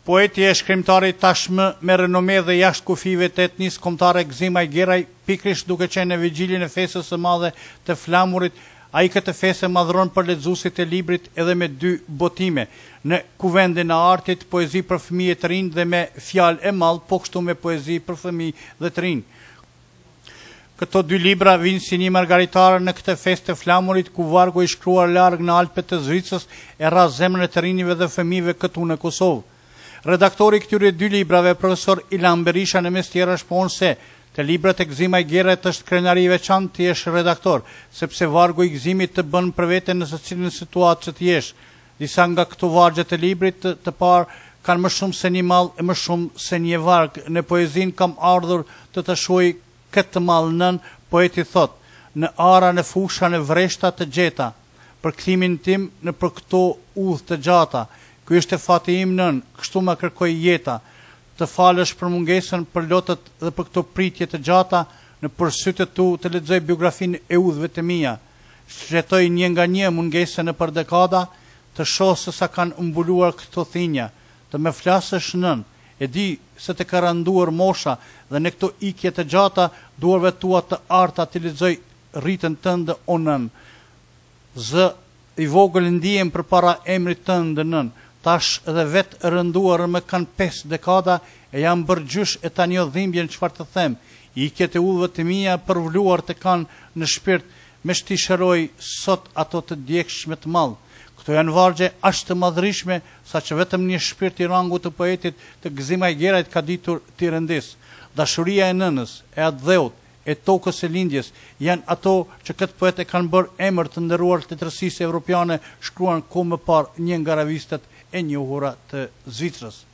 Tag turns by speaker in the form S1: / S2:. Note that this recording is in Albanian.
S1: Poeti e shkrimtari tashmë me renome dhe jashtë kufive të etnis komtare Gzimaj Geraj, pikrish duke qenë e vigjilin e fesës së madhe të flamurit, a i këtë fesë e madhron për ledzusit e librit edhe me dy botime, në kuvende në artit, poezi për fëmi e të rinë dhe me fjal e malë, po kështu me poezi për fëmi dhe të rinë. Këto dy libra vinë si një margaritarë në këtë fest të flamurit, ku vargo i shkruar largë në alpet të Zvicës e ra zemën e të rinjive dhe fëmive këtu në Kosovë. Redaktori këtyre dy librave, profesor Ilan Berisha në mes tjera shpon se të libra të gzima gjerët është i veçantë të jesh redaktor, sepse vargu i gzimit të bënë për veten në cilin situatë që të jesh. Disa nga këto vargje të librit të parë kanë më shumë se një malë e më shumë se një vargë. Në poezin kam ardhur të të shuaj këtë malë nën, poeti thotë, në ara, në fusha, në vreshta të gjeta, për këthimin tim në për këto udhë të gjata, Kjo është e fati im nën, kështu më kërkoj jeta, të falësh për mungesën, për lotët dhe për këto pritje të gjata, në përsytë tu të ledzoj biografin e udhve të mija, Shqetoj një nga një mungesën e për dekada, të shosë sësa kanë umbuluar këto thinja, të me flasësh nën, e di se të karanduar mosha dhe në këto ikje të gjata, duarve tua të arta të ledzoj rritën tënde o nën. Zë i vogëllë ndijem për para emri tënde nën, tash edhe vetë rënduar me kanë pesë dekada e jam bërgjysh e ta një dhimbje në qëfar të them i kete ullëve të mija përvluar të kanë në shpirt me shti shëroj sot ato të djekësh të malë këto janë vargje ashtë të madrishme sa që vetëm një shpirt i rangu të poetit të gëzima i gjerajt ka ditur të i rëndis dashuria e nënës e atë dheut e tokës e lindjes janë ato që këtë poet e kanë bërë emër të ndëruar të tërësisë evropiane shkruan ko më par një nga e njohura të Zvicrës.